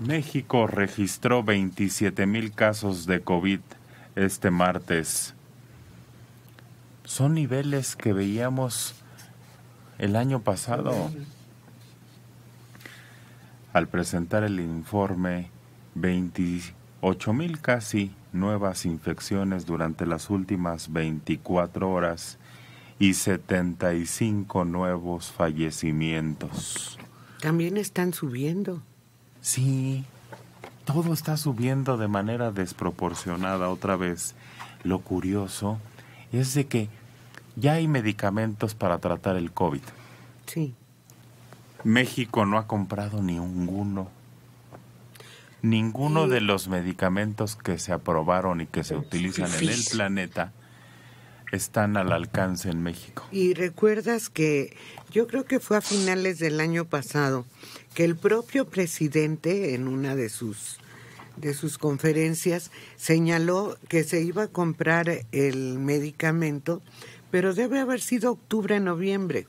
México registró 27 mil casos de COVID este martes. Son niveles que veíamos el año pasado. Al presentar el informe, 28 mil casi nuevas infecciones durante las últimas 24 horas y 75 nuevos fallecimientos. También están subiendo. Sí, todo está subiendo de manera desproporcionada otra vez. Lo curioso es de que ya hay medicamentos para tratar el COVID. Sí. México no ha comprado ninguno. Ninguno de los medicamentos que se aprobaron y que se utilizan en el planeta están al alcance en México. Y recuerdas que yo creo que fue a finales del año pasado que el propio presidente en una de sus de sus conferencias señaló que se iba a comprar el medicamento, pero debe haber sido octubre, noviembre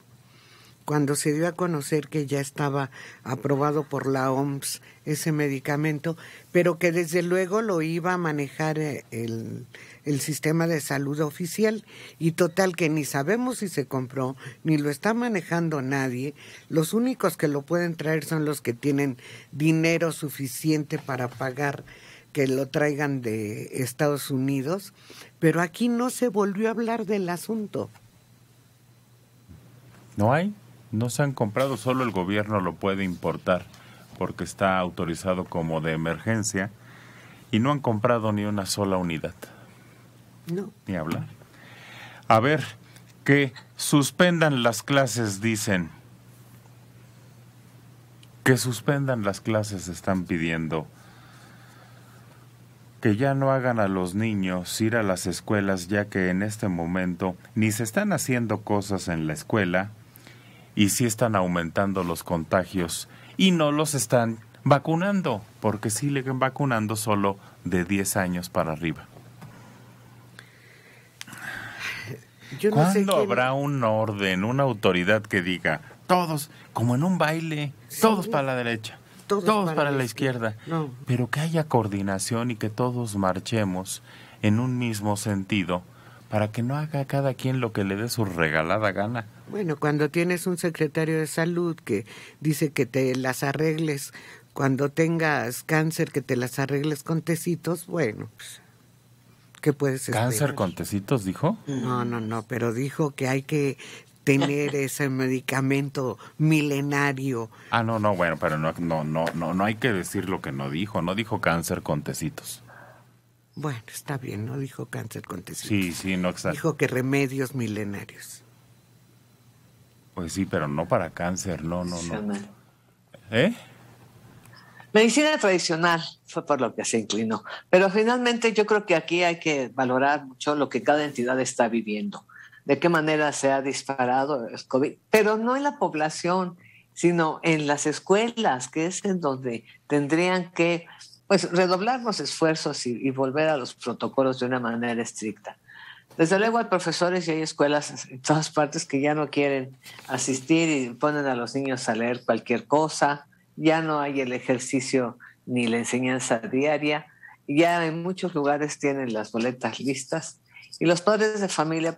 cuando se dio a conocer que ya estaba aprobado por la OMS ese medicamento, pero que desde luego lo iba a manejar eh, el, sistema de salud oficial y total que ni sabemos si se compró, ni lo está manejando nadie. Los únicos que lo pueden traer son los que tienen dinero suficiente para pagar que lo traigan de Estados Unidos, pero aquí no se volvió a hablar del asunto. ¿No hay? No se han comprado, solo el gobierno lo puede importar porque está autorizado como de emergencia y no han comprado ni una sola unidad. No. Ni hablar. A ver, que suspendan las clases, dicen. Que suspendan las clases, están pidiendo. Que ya no hagan a los niños ir a las escuelas, ya que en este momento ni se están haciendo cosas en la escuela, y si están aumentando los contagios y no los están vacunando, porque van vacunando solo de 10 años para arriba. habrá un orden, una autoridad que diga, todos, como en un baile, todos para la derecha, todos, para, la izquierda, pero que haya coordinación y que todos marchemos en un mismo sentido? para que no haga cada quien lo que le dé su regalada gana. Bueno, cuando tienes un secretario de salud que dice que te las arregles, cuando tengas cáncer que te las arregles con tecitos, bueno, pues, ¿qué puedes esperar? ¿Cáncer con tecitos dijo? No, no, no, pero dijo que hay que tener ese medicamento milenario. Ah, no, no, bueno, pero no, no, no, no, no hay que decir lo que no dijo, no dijo cáncer con tecitos. Bueno, está bien, no dijo cáncer con Sí, sí, no exacto. Dijo que remedios milenarios. Pues sí, pero no para cáncer, no, no, no. ¿Eh? Medicina tradicional fue por lo que se inclinó, pero finalmente yo creo que aquí hay que valorar mucho lo que cada entidad está viviendo, de qué manera se ha disparado el COVID, pero no en la población, sino en las escuelas, que es en donde tendrían que pues redoblar los esfuerzos y, volver a los protocolos de una manera estricta. Desde luego hay profesores y hay escuelas en todas partes que ya no quieren asistir y ponen a los niños a leer cualquier cosa, ya no hay el ejercicio ni la enseñanza diaria, ya en muchos lugares tienen las boletas listas y los padres de familia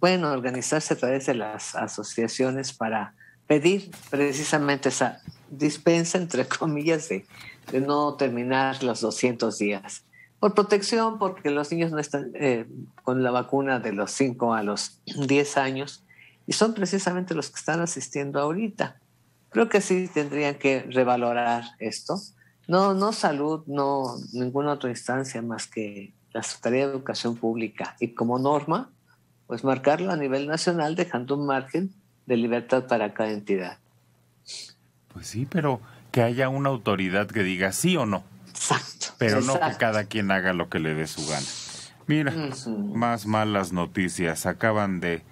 pueden organizarse a través de las asociaciones para pedir precisamente esa dispensa, entre comillas, de, de no terminar los 200 días. Por protección, porque los niños no están eh, con la vacuna de los 5 a los 10 años y son precisamente los que están asistiendo ahorita. Creo que sí tendrían que revalorar esto. No, no salud, no ninguna otra instancia más que la Secretaría de Educación Pública. Y como norma, pues marcarlo a nivel nacional dejando un margen de libertad para cada entidad. Pues sí, pero que haya una autoridad que diga sí o no. Pero no que cada quien haga lo que le dé su gana. Mira, más malas noticias. Acaban de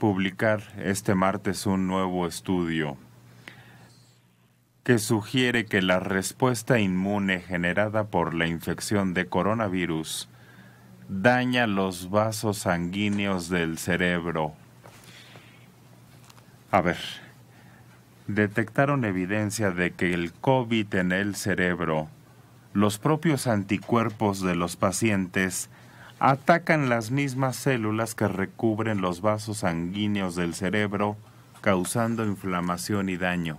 publicar este martes un nuevo estudio que sugiere que la respuesta inmune generada por la infección de coronavirus daña los vasos sanguíneos del cerebro. A ver, detectaron evidencia de que el COVID en el cerebro, los propios anticuerpos de los pacientes, atacan las mismas células que recubren los vasos sanguíneos del cerebro, causando inflamación y daño,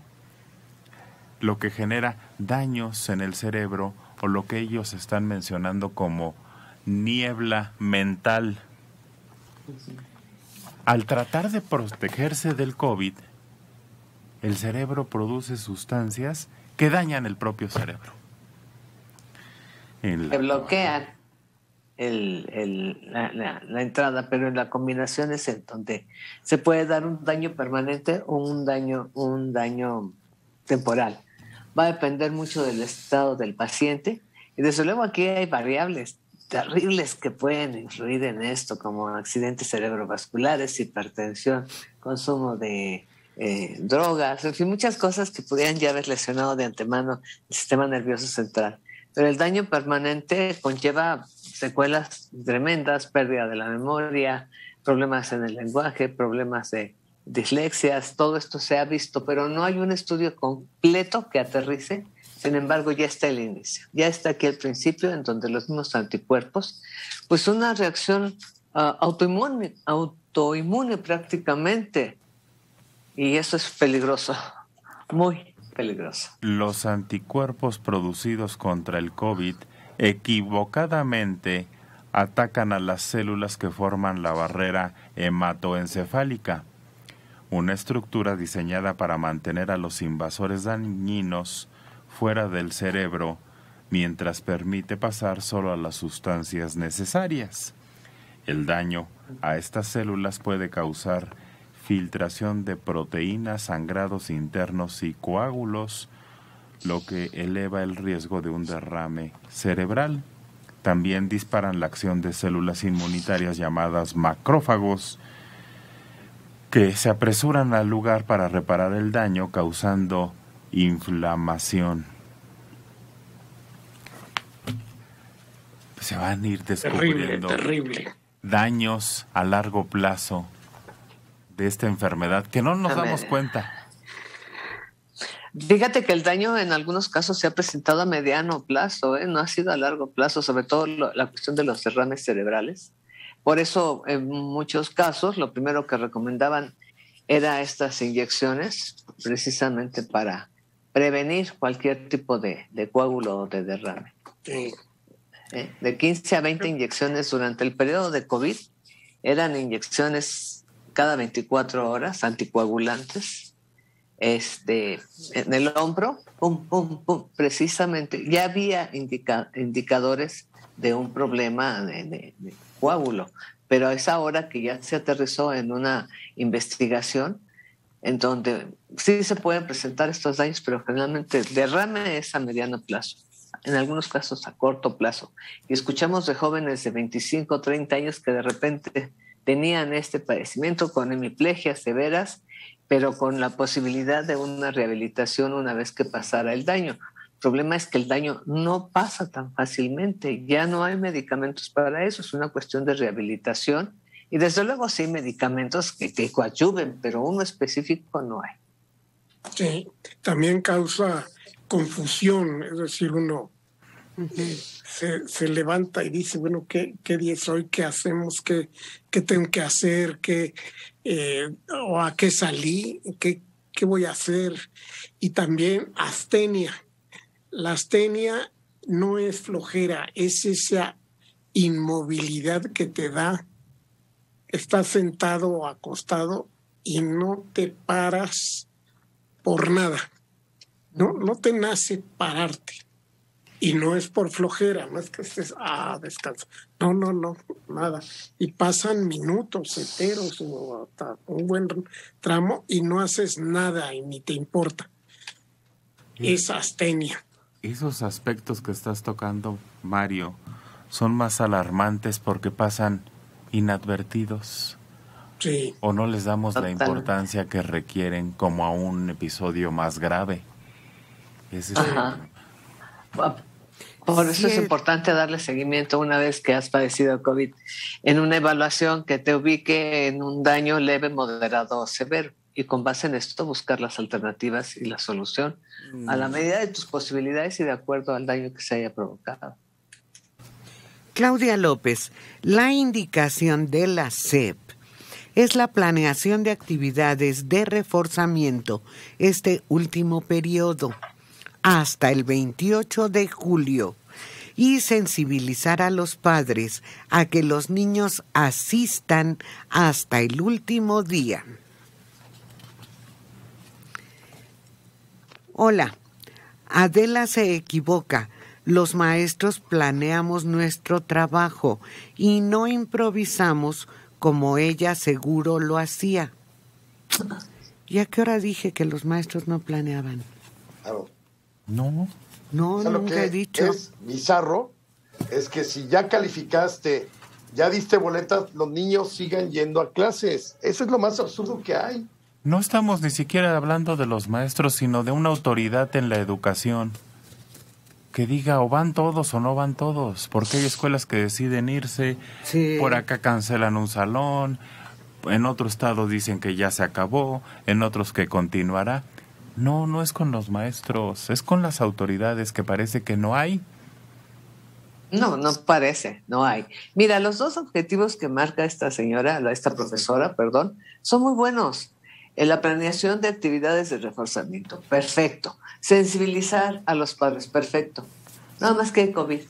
lo que genera daños en el cerebro o lo que ellos están mencionando como niebla mental. Al tratar de protegerse del COVID, el cerebro produce sustancias que dañan el propio cerebro. Que bloquean la, entrada, pero en la combinación es en donde se puede dar un daño permanente o un daño, un daño temporal. Va a depender mucho del estado del paciente. Y desde luego aquí hay variables terribles que pueden influir en esto, como accidentes cerebrovasculares, hipertensión, consumo de, eh, drogas, en fin, muchas cosas que pudieran ya haber lesionado de antemano el sistema nervioso central. Pero el daño permanente conlleva secuelas tremendas, pérdida de la memoria, problemas en el lenguaje, problemas de dislexias, todo esto se ha visto, pero no hay un estudio completo que aterrice. Sin embargo, ya está el inicio, ya está aquí el principio en donde los mismos anticuerpos, pues una reacción uh, autoinmune, autoinmune prácticamente, y eso es peligroso, muy peligroso. Los anticuerpos producidos contra el COVID equivocadamente atacan a las células que forman la barrera hematoencefálica, una estructura diseñada para mantener a los invasores dañinos fuera del cerebro mientras permite pasar solo a las sustancias necesarias. El daño a estas células puede causar filtración de proteínas, sangrados internos y coágulos, lo que eleva el riesgo de un derrame cerebral. También disparan la acción de células inmunitarias llamadas macrófagos, que se apresuran al lugar para reparar el daño causando inflamación. Se van a ir descubriendo daños a largo plazo de esta enfermedad que no nos damos cuenta? Fíjate que el daño en algunos casos se ha presentado a mediano plazo, ¿eh? no ha sido a largo plazo, sobre todo la cuestión de los derrames cerebrales. Por eso, en muchos casos, lo primero que recomendaban era estas inyecciones, precisamente para prevenir cualquier tipo de, coágulo o de derrame. ¿Eh? De 15 a 20 inyecciones durante el periodo de COVID eran inyecciones cada 24 horas, anticoagulantes, este, en el hombro, pum, precisamente. Ya había indicadores de un problema de, coágulo, pero a esa hora que ya se aterrizó en una investigación en donde sí se pueden presentar estos daños, pero generalmente derrame es a mediano plazo, en algunos casos a corto plazo. Y escuchamos de jóvenes de 25, 30 años que de repente tenían este padecimiento con hemiplegias severas, pero con la posibilidad de una rehabilitación una vez que pasara el daño. El problema es que el daño no pasa tan fácilmente, ya no hay medicamentos para eso, es una cuestión de rehabilitación y desde luego sí medicamentos que te coadyuven, pero uno específico no hay. Sí, también causa confusión, es decir, uno se, levanta y dice, bueno, ¿qué, qué día es hoy? ¿Qué hacemos? ¿Qué, qué tengo que hacer? ¿Qué, eh, ¿O a qué salí? ¿Qué, ¿Qué voy a hacer? Y también astenia. La astenia no es flojera, es esa inmovilidad que te da. Estás sentado o acostado y no te paras por nada. No, no te nace pararte. Y no es por flojera, no es que estés, ah, descanso. No, no, no, nada. Y pasan minutos enteros o un buen tramo y no haces nada y ni te importa. es astenia. Esos aspectos que estás tocando, Mario, son más alarmantes porque pasan inadvertidos. Sí. O no les damos la importancia que requieren como a un episodio más grave. Ese es por eso es importante darle seguimiento una vez que has padecido COVID, en una evaluación que te ubique en un daño leve, moderado o severo. Y con base en esto buscar las alternativas y la solución a la mm. medida de tus posibilidades y de acuerdo al daño que se haya provocado. Claudia López, la indicación de la SEP es la planeación de actividades de reforzamiento este último periodo hasta el 28 de julio y sensibilizar a los padres a que los niños asistan hasta el último día. Hola, Adela se equivoca. Los maestros planeamos nuestro trabajo y no improvisamos como ella seguro lo hacía. ¿Y a qué hora dije que los maestros no planeaban? Ah, no. No, lo que he Es bizarro es que si ya calificaste, ya diste boletas, los niños sigan yendo a clases. Eso es lo más absurdo que hay. No estamos ni siquiera hablando de los maestros, sino de una autoridad en la educación que diga o van todos o no van todos, porque hay escuelas que deciden irse, por acá cancelan un salón, en otro estado dicen que ya se acabó, en otros que continuará. No, no es con los maestros, es con las autoridades que parece que no hay. No, no parece, no hay. Mira, los dos objetivos que marca esta señora, esta profesora, perdón, son muy buenos. En la planeación de actividades de reforzamiento, perfecto. Sensibilizar a los padres, perfecto. Nada más que hay COVID.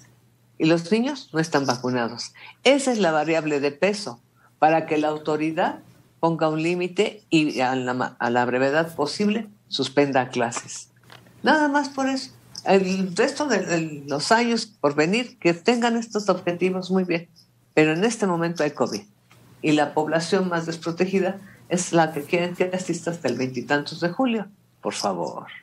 Y los niños no están vacunados. Esa es la variable de peso para que la autoridad ponga un límite y a la brevedad posible suspenda clases. Nada más por eso. El resto de, los años por venir, que tengan estos objetivos muy bien. Pero en este momento hay COVID. Y la población más desprotegida es la que quieren que asista hasta el veintitantos de julio. Por favor.